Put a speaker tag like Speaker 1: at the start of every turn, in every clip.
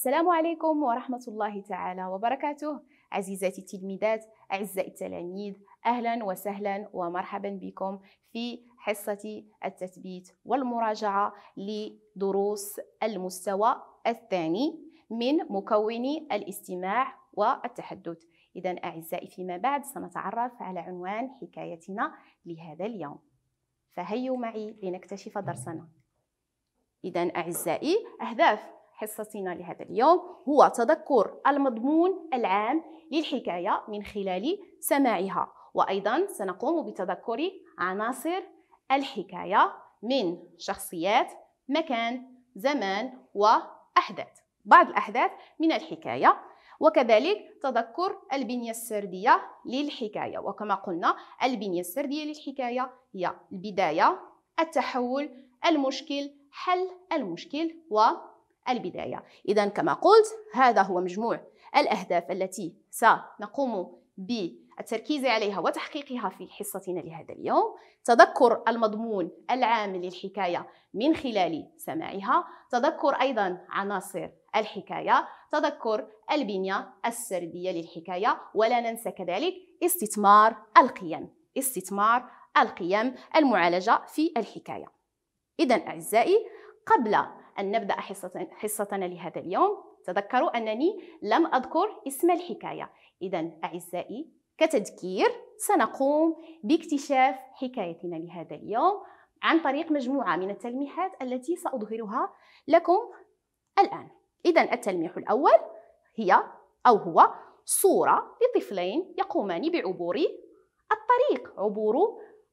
Speaker 1: السلام عليكم ورحمة الله تعالى وبركاته عزيزاتي التلميذات أعزائي التلاميذ أهلا وسهلا ومرحبا بكم في حصة التثبيت والمراجعة لدروس المستوى الثاني من مكون الاستماع والتحدث إذا أعزائي فيما بعد سنتعرف على عنوان حكايتنا لهذا اليوم فهيوا معي لنكتشف درسنا إذا أعزائي أهداف حصتنا لهذا اليوم هو تذكر المضمون العام للحكاية من خلال سماعها وأيضا سنقوم بتذكر عناصر الحكاية من شخصيات مكان زمان وأحداث بعض الأحداث من الحكاية وكذلك تذكر البنية السردية للحكاية وكما قلنا البنية السردية للحكاية هي البداية التحول المشكل حل المشكل و البداية إذا كما قلت هذا هو مجموع الأهداف التي سنقوم بالتركيز عليها وتحقيقها في حصتنا لهذا اليوم تذكر المضمون العام للحكاية من خلال سماعها تذكر أيضا عناصر الحكاية تذكر البنية السردية للحكاية ولا ننسى كذلك استثمار القيم استثمار القيم المعالجة في الحكاية إذا أعزائي قبل أن نبدأ حصتنا لهذا اليوم تذكروا أنني لم أذكر اسم الحكاية إذا أعزائي كتذكير سنقوم باكتشاف حكايتنا لهذا اليوم عن طريق مجموعة من التلميحات التي سأظهرها لكم الآن إذا التلميح الأول هي أو هو صورة لطفلين يقومان بعبور الطريق عبور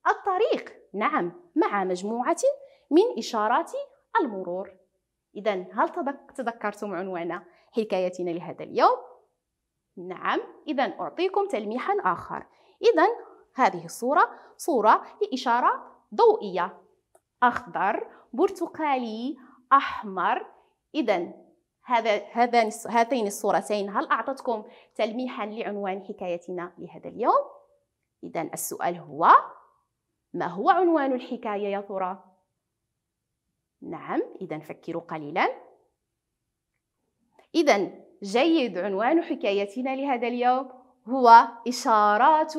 Speaker 1: الطريق نعم مع مجموعة من إشارات المرور إذا هل تذكرتم عنوان حكايتنا لهذا اليوم؟ نعم، إذا أعطيكم تلميحا آخر. إذا هذه الصورة صورة لإشارة ضوئية أخضر، برتقالي، أحمر. إذا هذا هذا هاتين الصورتين هل أعطتكم تلميحا لعنوان حكايتنا لهذا اليوم؟ إذا السؤال هو ما هو عنوان الحكاية يا ترى؟ نعم إذا فكروا قليلا إذا جيد عنوان حكايتنا لهذا اليوم هو إشارات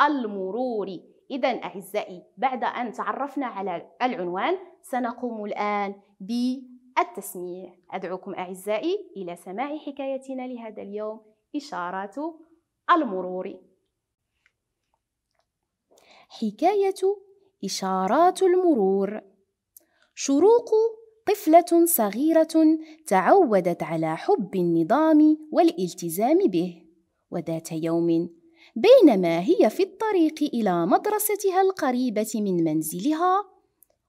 Speaker 1: المرور إذا أعزائي بعد أن تعرفنا على العنوان سنقوم الآن بالتسميع أدعوكم أعزائي إلى سماع حكايتنا لهذا اليوم إشارات المرور حكاية إشارات المرور شروق طفلة صغيرة تعودت على حب النظام والالتزام به، وذات يوم بينما هي في الطريق إلى مدرستها القريبة من منزلها،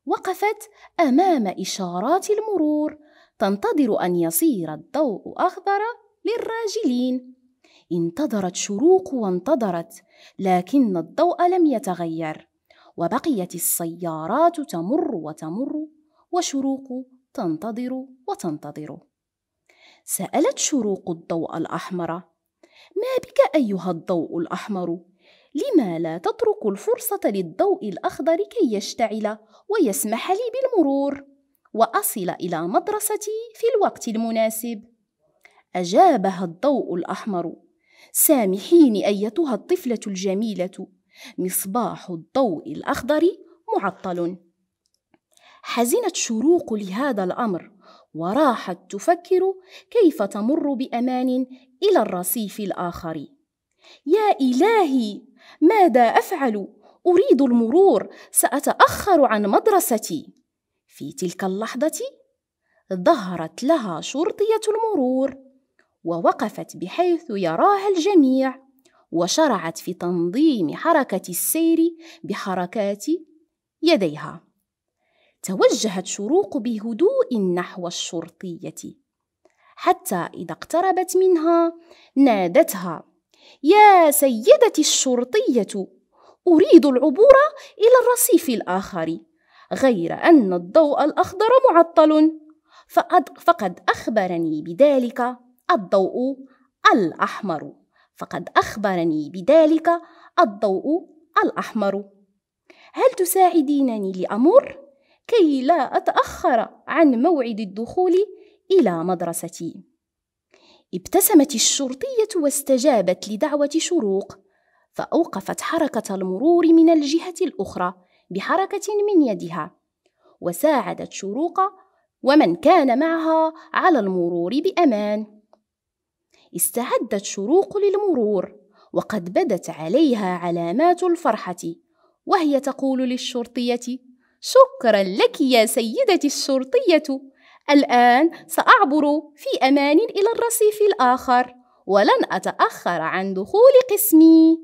Speaker 1: وقفت أمام إشارات المرور تنتظر أن يصير الضوء أخضر للراجلين. انتظرت شروق وانتظرت، لكن الضوء لم يتغير، وبقيت السيارات تمر وتمر وشروق تنتظر وتنتظر سالت شروق الضوء الاحمر ما بك ايها الضوء الاحمر لما لا تترك الفرصه للضوء الاخضر كي يشتعل ويسمح لي بالمرور واصل الى مدرستي في الوقت المناسب اجابها الضوء الاحمر سامحيني ايتها الطفله الجميله مصباح الضوء الاخضر معطل حزنت شروق لهذا الأمر وراحت تفكر كيف تمر بأمان إلى الرصيف الآخر يا إلهي ماذا أفعل؟ أريد المرور سأتأخر عن مدرستي في تلك اللحظة ظهرت لها شرطية المرور ووقفت بحيث يراها الجميع وشرعت في تنظيم حركة السير بحركات يديها توجهت شروق بهدوء نحو الشرطية حتى إذا اقتربت منها نادتها يا سيدتي الشرطية أريد العبور إلى الرصيف الآخر غير أن الضوء الأخضر معطل فقد أخبرني بذلك الضوء الأحمر فقد أخبرني بذلك الضوء الأحمر هل تساعدينني لأمر؟ كي لا أتأخر عن موعد الدخول إلى مدرستي. ابتسمت الشرطية واستجابت لدعوة شروق، فأوقفت حركة المرور من الجهة الأخرى بحركة من يدها، وساعدت شروق ومن كان معها على المرور بأمان. استعدت شروق للمرور، وقد بدت عليها علامات الفرحة، وهي تقول للشرطية: شكرا لك يا سيدتي الشرطية الآن سأعبر في أمان إلى الرصيف الآخر ولن أتأخر عن دخول قسمي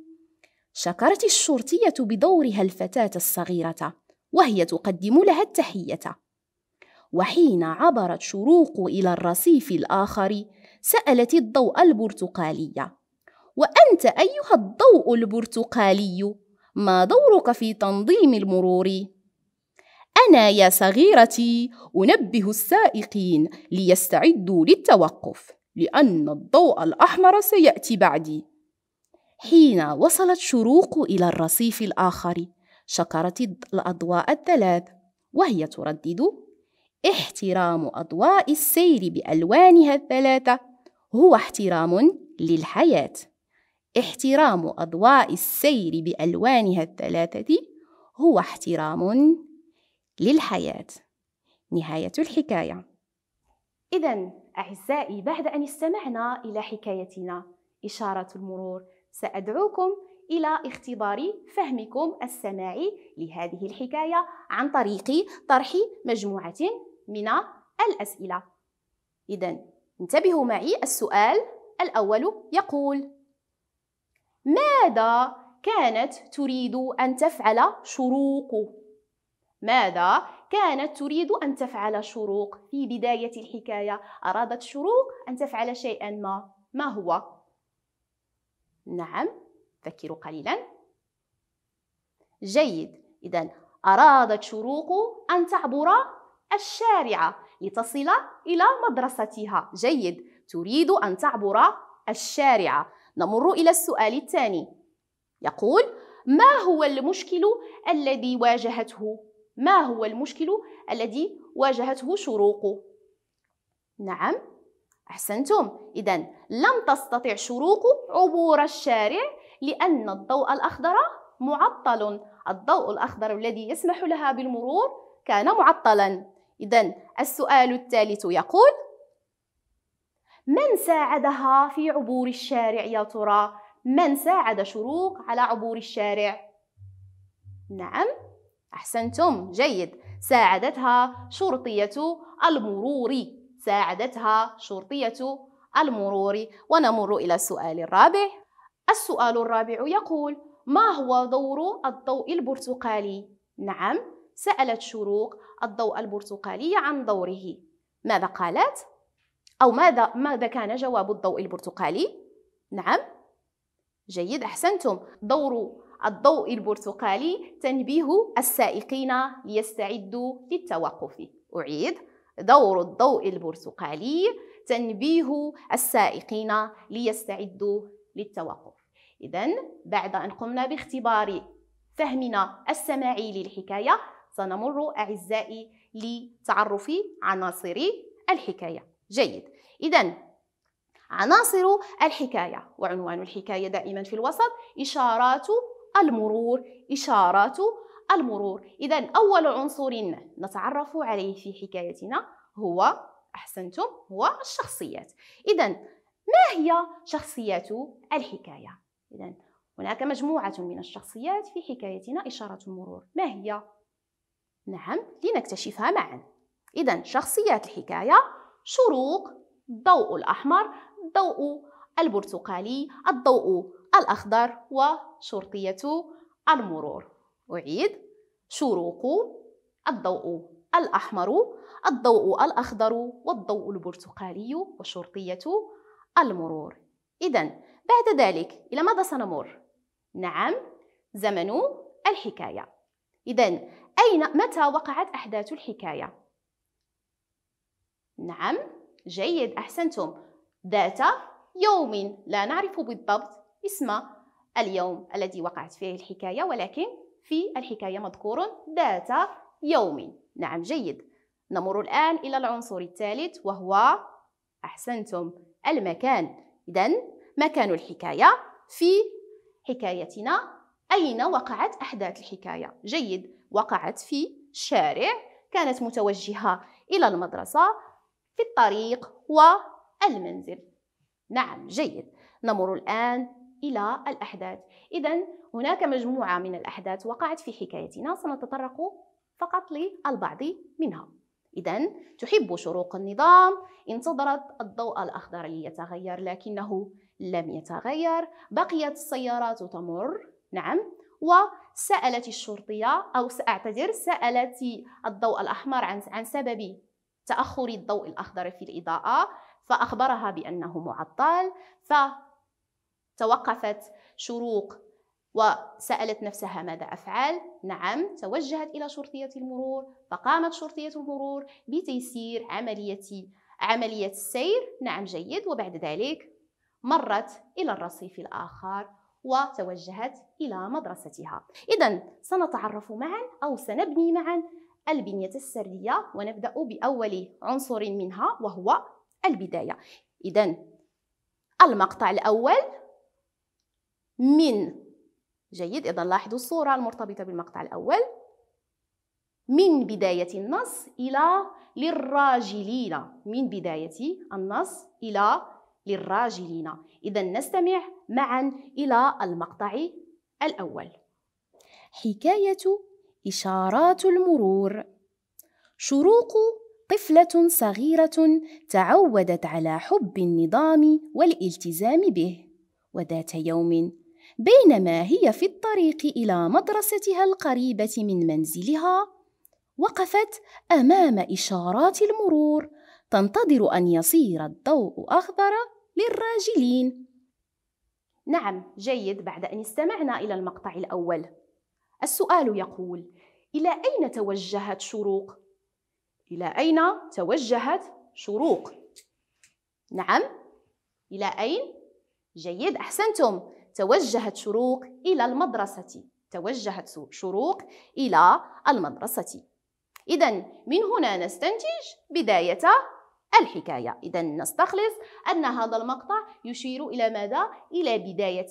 Speaker 1: شكرت الشرطية بدورها الفتاة الصغيرة وهي تقدم لها التحية وحين عبرت شروق إلى الرصيف الآخر سألت الضوء البرتقالية وأنت أيها الضوء البرتقالي ما دورك في تنظيم المرور؟ أنا يا صغيرتي أنبه السائقين ليستعدوا للتوقف لأن الضوء الأحمر سيأتي بعدي حين وصلت شروق إلى الرصيف الآخر شكرت الأضواء الثلاث وهي تردد احترام أضواء السير بألوانها الثلاثة هو احترام للحياة احترام أضواء السير بألوانها الثلاثة هو احترام للحياة نهاية الحكاية إذا أعزائي بعد أن استمعنا إلى حكايتنا إشارة المرور سأدعوكم إلى اختبار فهمكم السماعي لهذه الحكاية عن طريق طرح مجموعة من الأسئلة إذا انتبهوا معي السؤال الأول يقول ماذا كانت تريد أن تفعل شروق ماذا؟ كانت تريد أن تفعل شروق في بداية الحكاية أرادت شروق أن تفعل شيئا ما ما هو؟ نعم فكروا قليلا جيد إذا أرادت شروق أن تعبر الشارع لتصل إلى مدرستها جيد تريد أن تعبر الشارع نمر إلى السؤال الثاني يقول ما هو المشكل الذي واجهته ما هو المشكل الذي واجهته شروق؟ نعم أحسنتم إذا لم تستطع شروق عبور الشارع لأن الضوء الأخضر معطل الضوء الأخضر الذي يسمح لها بالمرور كان معطلا إذا السؤال الثالث يقول من ساعدها في عبور الشارع يا ترى؟ من ساعد شروق على عبور الشارع؟ نعم أحسنتم جيد ساعدتها شرطية المرور ساعدتها شرطية المرور ونمر إلى السؤال الرابع السؤال الرابع يقول ما هو دور الضوء البرتقالي؟ نعم سألت شروق الضوء البرتقالي عن دوره ماذا قالت؟ أو ماذا, ماذا كان جواب الضوء البرتقالي؟ نعم جيد أحسنتم دور الضوء البرتقالي تنبيه السائقين ليستعدوا للتوقف أعيد دور الضوء البرتقالي تنبيه السائقين ليستعدوا للتوقف إذا بعد أن قمنا باختبار فهمنا السماعي للحكاية سنمر أعزائي لتعرف عناصر الحكاية جيد إذا عناصر الحكاية وعنوان الحكاية دائما في الوسط إشارات المرور إشارات المرور إذا أول عنصر نتعرف عليه في حكايتنا هو أحسنتم هو الشخصيات إذا ما هي شخصيات الحكاية؟ إذا هناك مجموعة من الشخصيات في حكايتنا إشارة المرور ما هي؟ نعم لنكتشفها معا إذا شخصيات الحكاية شروق الضوء الأحمر الضوء البرتقالي الضوء الأخضر وشرطية المرور أعيد شروق الضوء الأحمر الضوء الأخضر والضوء البرتقالي وشرطية المرور إذا بعد ذلك إلى ماذا سنمر؟ نعم زمن الحكاية إذا أين متى وقعت أحداث الحكاية؟ نعم جيد أحسنتم ذات يوم لا نعرف بالضبط اسم اليوم الذي وقعت فيه الحكاية ولكن في الحكاية مذكور ذات يوم نعم جيد نمر الآن إلى العنصر الثالث وهو أحسنتم المكان إذا مكان الحكاية في حكايتنا أين وقعت أحداث الحكاية؟ جيد وقعت في شارع كانت متوجهة إلى المدرسة في الطريق والمنزل نعم جيد نمر الآن إلى الأحداث إذا هناك مجموعة من الأحداث وقعت في حكايتنا سنتطرق فقط للبعض منها إذا تحب شروق النظام انتظرت الضوء الأخضر ليتغير لكنه لم يتغير بقيت السيارات تمر نعم وسألت الشرطية أو سأعتذر سألت الضوء الأحمر عن عن سبب تأخر الضوء الأخضر في الإضاءة فأخبرها بأنه معطل ف توقفت شروق وسألت نفسها ماذا أفعل؟ نعم توجهت إلى شرطية المرور فقامت شرطية المرور بتيسير عملية عملية السير نعم جيد وبعد ذلك مرت إلى الرصيف الآخر وتوجهت إلى مدرستها إذا سنتعرف معا أو سنبني معا البنية السرية ونبدأ بأول عنصر منها وهو البداية إذا المقطع الأول من جيد إذا لاحظوا الصورة المرتبطة بالمقطع الأول من بداية النص إلى للراجلين من بداية النص إلى للراجلين إذا نستمع معا إلى المقطع الأول حكاية إشارات المرور شروق طفلة صغيرة تعودت على حب النظام والالتزام به وذات يوم بينما هي في الطريق إلى مدرستها القريبة من منزلها وقفت أمام إشارات المرور تنتظر أن يصير الضوء أخضر للراجلين نعم جيد بعد أن استمعنا إلى المقطع الأول السؤال يقول إلى أين توجهت شروق؟ إلى أين توجهت شروق؟ نعم إلى أين؟ جيد أحسنتم توجهت شروق إلى المدرسة توجهت شروق إلى المدرسة إذا من هنا نستنتج بداية الحكاية إذا نستخلص أن هذا المقطع يشير إلى ماذا؟ إلى بداية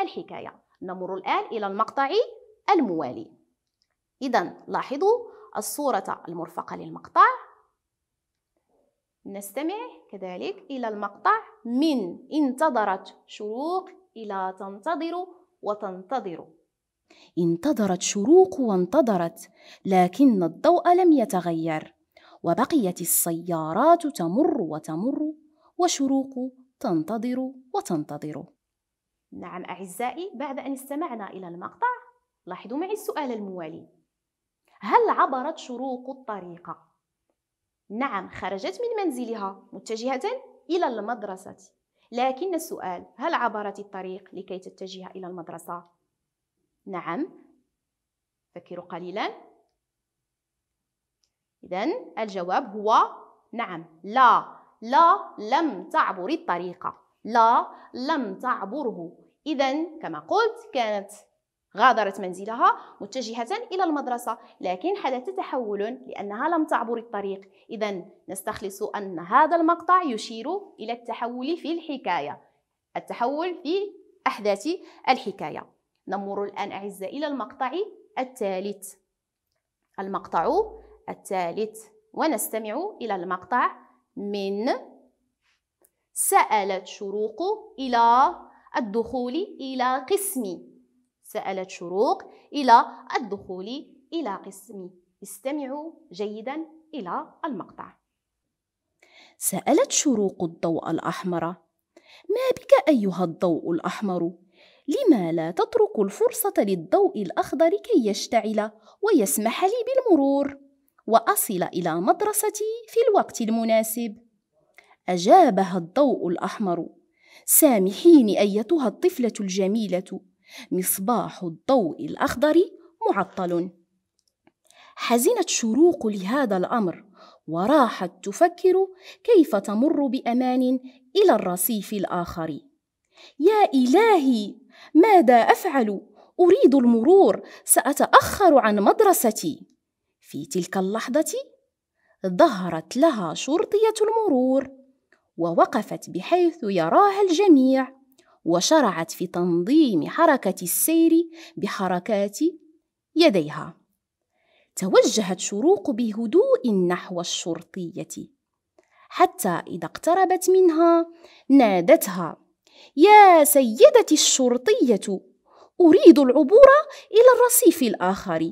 Speaker 1: الحكاية نمر الآن إلى المقطع الموالي إذا لاحظوا الصورة المرفقة للمقطع نستمع كذلك إلى المقطع من انتظرت شروق إلى تنتظر وتنتظر انتظرت شروق وانتظرت لكن الضوء لم يتغير وبقيت السيارات تمر وتمر وشروق تنتظر وتنتظر نعم أعزائي بعد أن استمعنا إلى المقطع لاحظوا معي السؤال الموالي هل عبرت شروق الطريق؟ نعم خرجت من منزلها متجهة إلى المدرسة لكن السؤال هل عبرت الطريق لكي تتجه إلى المدرسة؟ نعم فكروا قليلا إذا الجواب هو نعم لا لا لم تعبر الطريق لا لم تعبره إذا كما قلت كانت غادرت منزلها متجهة إلى المدرسة لكن حدث تحول لأنها لم تعبر الطريق إذا نستخلص أن هذا المقطع يشير إلى التحول في الحكاية التحول في أحداث الحكاية نمر الآن أعزائي إلى المقطع الثالث المقطع الثالث ونستمع إلى المقطع من سألت شروق إلى الدخول إلى قسم سألت شروق إلى الدخول إلى قسمي استمعوا جيدا إلى المقطع سألت شروق الضوء الأحمر ما بك أيها الضوء الأحمر؟ لما لا تترك الفرصة للضوء الأخضر كي يشتعل ويسمح لي بالمرور وأصل إلى مدرستي في الوقت المناسب؟ أجابها الضوء الأحمر سامحيني أيتها الطفلة الجميلة مصباح الضوء الأخضر معطل حزنت شروق لهذا الأمر وراحت تفكر كيف تمر بأمان إلى الرصيف الآخر يا إلهي ماذا أفعل؟ أريد المرور سأتأخر عن مدرستي في تلك اللحظة ظهرت لها شرطية المرور ووقفت بحيث يراها الجميع وشرعت في تنظيم حركة السير بحركات يديها توجهت شروق بهدوء نحو الشرطية حتى إذا اقتربت منها نادتها يا سيدتي الشرطية أريد العبور إلى الرصيف الآخر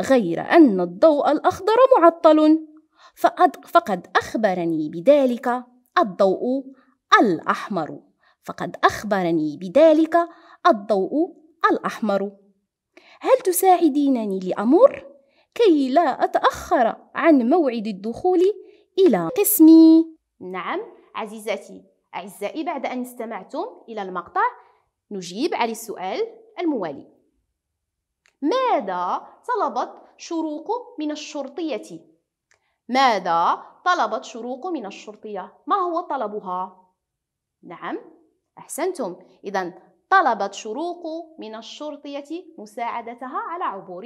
Speaker 1: غير أن الضوء الأخضر معطل فقد أخبرني بذلك الضوء الأحمر فقد أخبرني بذلك الضوء الأحمر هل تساعدينني لأمر كي لا أتأخر عن موعد الدخول إلى قسمي؟ نعم عزيزتي أعزائي بعد أن استمعتم إلى المقطع نجيب على السؤال الموالي ماذا طلبت شروق من الشرطية؟ ماذا طلبت شروق من الشرطية؟ ما هو طلبها؟ نعم أحسنتم إذا طلبت شروق من الشرطية مساعدتها على عبور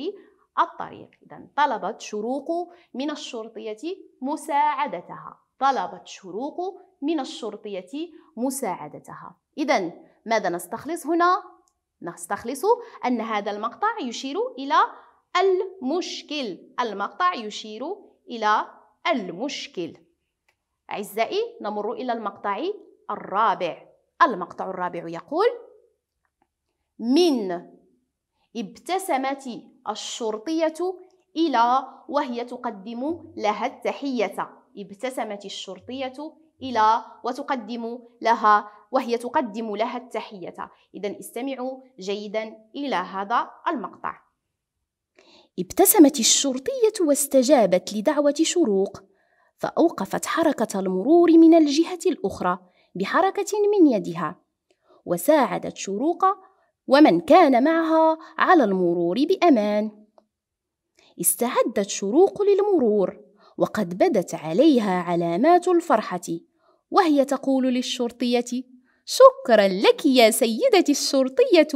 Speaker 1: الطريق إذا طلبت شروق من الشرطية مساعدتها طلبت شروق من الشرطية مساعدتها إذا ماذا نستخلص هنا؟ نستخلص أن هذا المقطع يشير إلى المشكل المقطع يشير إلى المشكل أعزائي نمر إلى المقطع الرابع المقطع الرابع يقول من ابتسمت الشرطية إلى وهي تقدم لها التحية ابتسمت الشرطية إلى وتقدم لها وهي تقدم لها التحية إذا استمعوا جيدا إلى هذا المقطع ابتسمت الشرطية واستجابت لدعوة شروق فأوقفت حركة المرور من الجهة الأخرى بحركة من يدها وساعدت شروق ومن كان معها على المرور بأمان استعدت شروق للمرور وقد بدت عليها علامات الفرحة وهي تقول للشرطية شكرا لك يا سيدتي الشرطية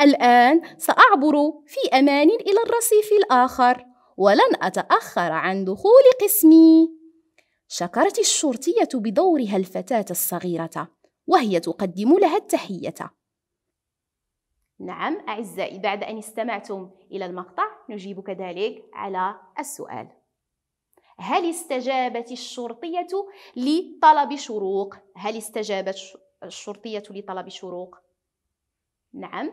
Speaker 1: الآن سأعبر في أمان إلى الرصيف الآخر ولن أتأخر عن دخول قسمي شكرت الشرطية بدورها الفتاة الصغيرة وهي تقدم لها التحية نعم أعزائي بعد أن استمعتم إلى المقطع نجيب كذلك على السؤال هل استجابت الشرطية لطلب شروق؟ هل استجابت الشرطية لطلب شروق؟ نعم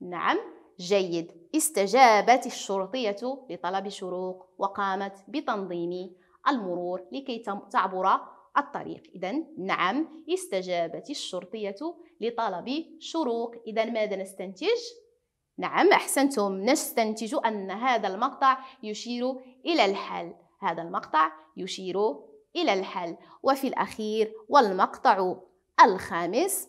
Speaker 1: نعم جيد استجابت الشرطية لطلب شروق وقامت بتنظيم المرور لكي تعبر الطريق إذا نعم استجابت الشرطية لطلب شروق إذا ماذا نستنتج؟ نعم أحسنتم نستنتج أن هذا المقطع يشير إلى الحل هذا المقطع يشير إلى الحل وفي الأخير والمقطع الخامس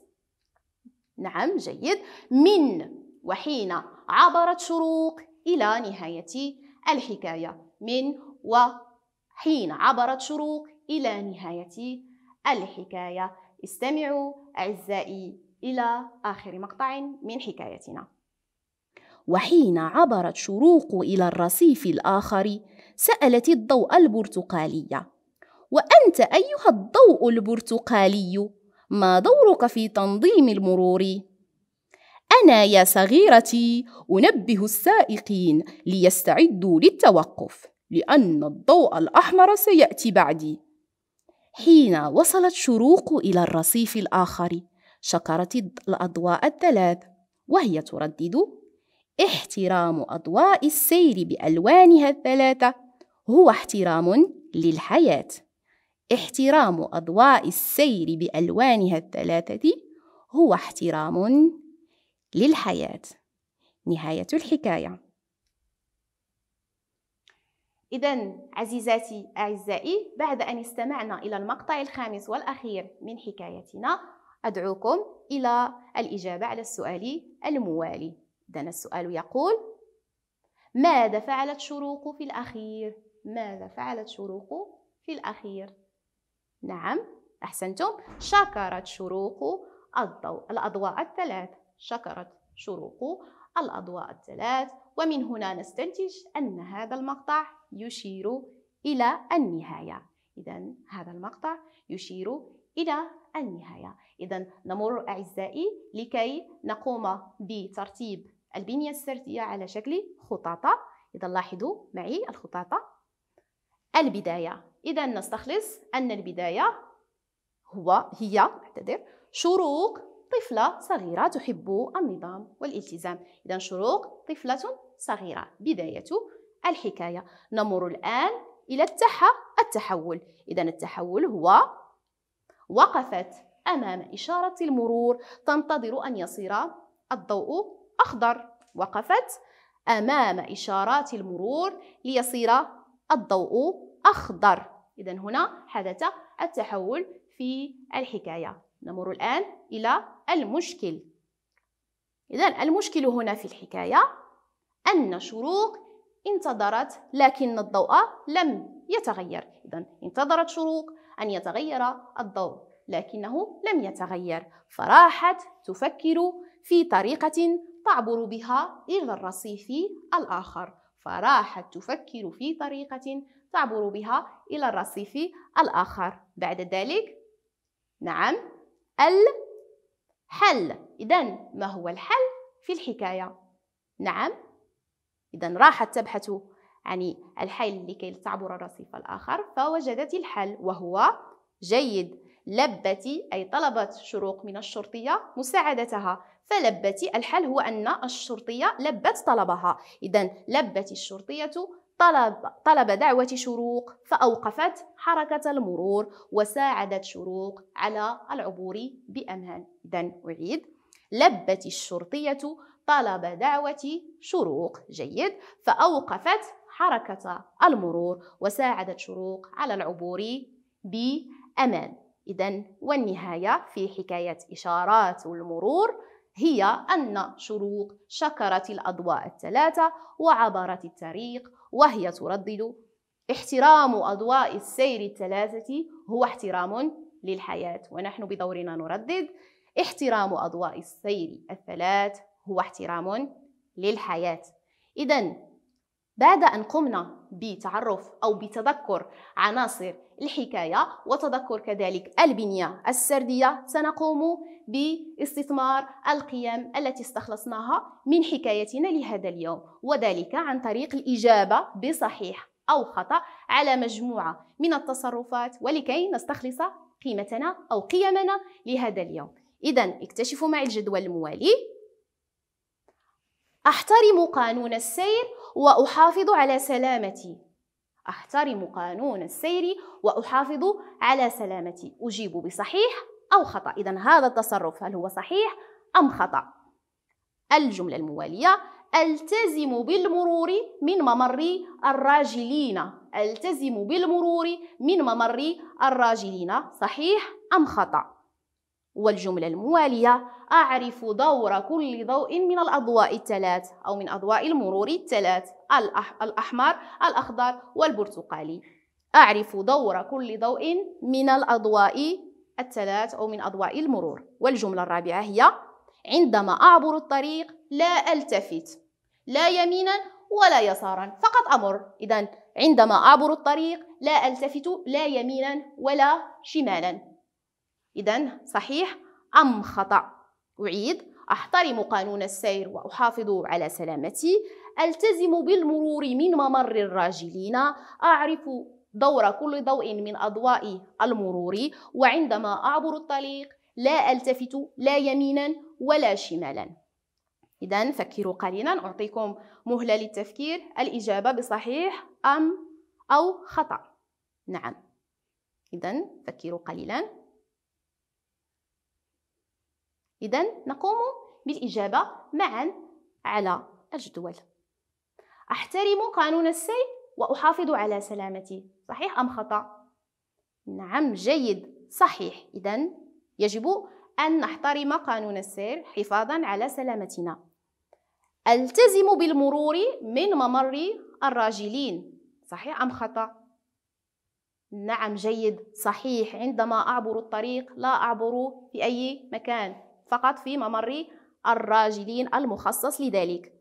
Speaker 1: نعم جيد من وحين عبرت شروق إلى نهاية الحكاية من وحين عبرت شروق إلى نهاية الحكاية استمعوا أعزائي إلى آخر مقطع من حكايتنا وحين عبرت شروق إلى الرصيف الآخر سألت الضوء البرتقالية وأنت أيها الضوء البرتقالي ما دورك في تنظيم المرور؟ أنا يا صغيرتي أنبه السائقين ليستعدوا للتوقف لأن الضوء الأحمر سيأتي بعدي حين وصلت شروق إلى الرصيف الآخر شكرت الأضواء الثلاث وهي تردد احترام أضواء السير بألوانها الثلاثة هو احترام للحياة احترام أضواء السير بألوانها الثلاثة هو احترام للحياة نهاية الحكاية إذا عزيزاتي أعزائي بعد أن استمعنا إلى المقطع الخامس والأخير من حكايتنا أدعوكم إلى الإجابة على السؤال الموالي إذا السؤال يقول ماذا فعلت شروق في الأخير؟ ماذا فعلت شروق في الأخير؟ نعم أحسنتم شكرت شروق الضوء الأضواء الثلاث شكرت شروق الأضواء الثلاث ومن هنا نستنتج أن هذا المقطع يشير إلى النهاية إذا هذا المقطع يشير إلى النهاية إذا نمر أعزائي لكي نقوم بترتيب البنية السردية على شكل خطاطة إذا لاحظوا معي الخطاطة البداية إذا نستخلص أن البداية هو هي أعتذر شروق طفلة صغيرة تحب النظام والالتزام إذا شروق طفلة صغيرة بداية الحكاية نمر الآن إلى التح التحول إذا التحول هو وقفت أمام إشارة المرور تنتظر أن يصير الضوء أخضر وقفت أمام إشارات المرور ليصير الضوء أخضر إذا هنا حدث التحول في الحكاية نمر الآن إلى المشكل إذا المشكل هنا في الحكاية أن شروق انتظرت لكن الضوء لم يتغير إذا انتظرت شروق أن يتغير الضوء لكنه لم يتغير فراحت تفكر في طريقة تعبر بها إلى الرصيف الآخر فراحت تفكر في طريقة تعبر بها إلى الرصيف الآخر بعد ذلك نعم الحل إذا ما هو الحل في الحكاية؟ نعم إذا راحت تبحث عن الحل لكي تعبر الرصيف الآخر فوجدت الحل وهو جيد لبت أي طلبت شروق من الشرطية مساعدتها فلبت الحل هو أن الشرطية لبت طلبها إذا لبت الشرطية طلب, طلب دعوة شروق فأوقفت حركة المرور وساعدت شروق على العبور بأمان إذا أعيد لبت الشرطية طلب دعوة شروق جيد فأوقفت حركة المرور وساعدت شروق على العبور بأمان إذا والنهاية في حكاية إشارات المرور هي أن شروق شكرت الأضواء الثلاثة وعبرت الطريق وهي تردد احترام أضواء السير الثلاثة هو احترام للحياة ونحن بدورنا نردد احترام أضواء السير الثلاث هو احترام للحياة إذا بعد أن قمنا بتعرف أو بتذكر عناصر الحكاية وتذكر كذلك البنية السردية سنقوم باستثمار القيم التي استخلصناها من حكايتنا لهذا اليوم وذلك عن طريق الإجابة بصحيح أو خطأ على مجموعة من التصرفات ولكي نستخلص قيمتنا أو قيمنا لهذا اليوم إذا اكتشفوا معي الجدول الموالي أحترم قانون السير وأحافظ على سلامتي أحترم قانون السير وأحافظ على سلامتي أجيب بصحيح أو خطأ إذا هذا التصرف هل هو صحيح أم خطأ الجملة الموالية التزم بالمرور من ممر الراجلين التزم بالمرور من ممر الراجلين صحيح أم خطأ والجملة الموالية أعرف دور كل ضوء من الأضواء الثلاث أو من أضواء المرور الثلاث الأحمر الأخضر والبرتقالي أعرف دور كل ضوء من الأضواء الثلاث أو من أضواء المرور والجملة الرابعة هي عندما أعبر الطريق لا ألتفت لا يمينا ولا يسارا فقط أمر إذا عندما أعبر الطريق لا ألتفت لا يمينا ولا شمالا إذا صحيح أم خطأ؟ أعيد أحترم قانون السير وأحافظ على سلامتي ألتزم بالمرور من ممر الراجلين أعرف دور كل ضوء من أضواء المرور وعندما أعبر الطريق لا ألتفت لا يمينا ولا شمالا إذا فكروا قليلا أعطيكم مهلة للتفكير الإجابة بصحيح أم أو خطأ نعم إذا فكروا قليلا إذا نقوم بالإجابة معا على الجدول أحترم قانون السير وأحافظ على سلامتي صحيح أم خطأ؟ نعم جيد صحيح إذا يجب أن نحترم قانون السير حفاظا على سلامتنا ألتزم بالمرور من ممر الراجلين صحيح أم خطأ؟ نعم جيد صحيح عندما أعبر الطريق لا أعبر في أي مكان فقط في ممر الراجلين المخصص لذلك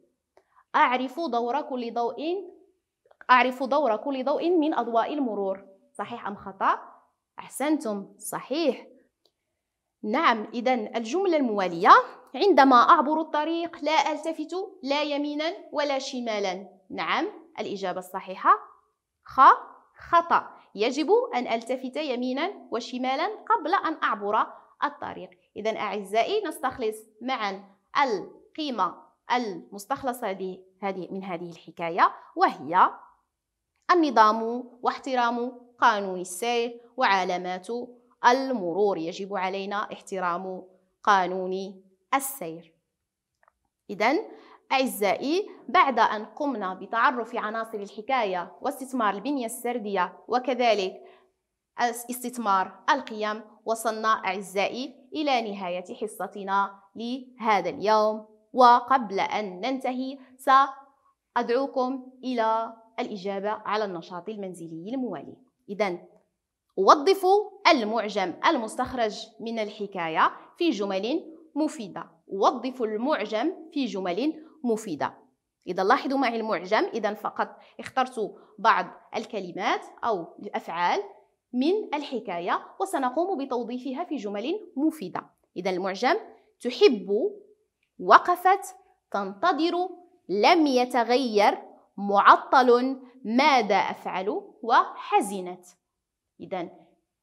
Speaker 1: أعرف دور كل ضوء أعرف دور كل ضوء من أضواء المرور صحيح أم خطأ؟ أحسنتم صحيح نعم إذا الجملة الموالية عندما أعبر الطريق لا ألتفت لا يمينا ولا شمالا نعم الإجابة الصحيحة خ خطأ يجب أن ألتفت يمينا وشمالا قبل أن أعبر الطريق إذا أعزائي نستخلص معا القيمة المستخلصة هذه من هذه الحكاية وهي النظام واحترام قانون السير وعلامات المرور يجب علينا احترام قانون السير إذا أعزائي بعد أن قمنا بتعرف عناصر الحكاية واستثمار البنية السردية وكذلك استثمار القيم وصلنا أعزائي إلى نهاية حصتنا لهذا اليوم وقبل أن ننتهي سأدعوكم إلى الإجابة على النشاط المنزلي الموالي إذا وظفوا المعجم المستخرج من الحكاية في جمل مفيدة وظفوا المعجم في جمل مفيدة إذا لاحظوا معي المعجم إذا فقط اخترت بعض الكلمات أو الأفعال من الحكاية وسنقوم بتوظيفها في جمل مفيدة إذا المعجم تحب وقفت تنتظر لم يتغير معطل ماذا أفعل وحزنت إذا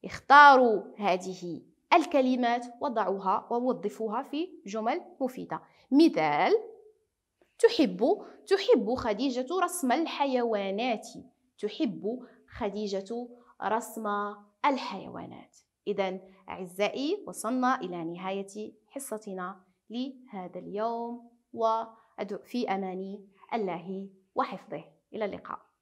Speaker 1: اختاروا هذه الكلمات وضعوها ووظفوها في جمل مفيدة مثال تحب تحب خديجة رسم الحيوانات تحب خديجة رسم الحيوانات إذا أعزائي وصلنا إلى نهاية حصتنا لهذا اليوم وأدعو في أمان الله وحفظه إلى اللقاء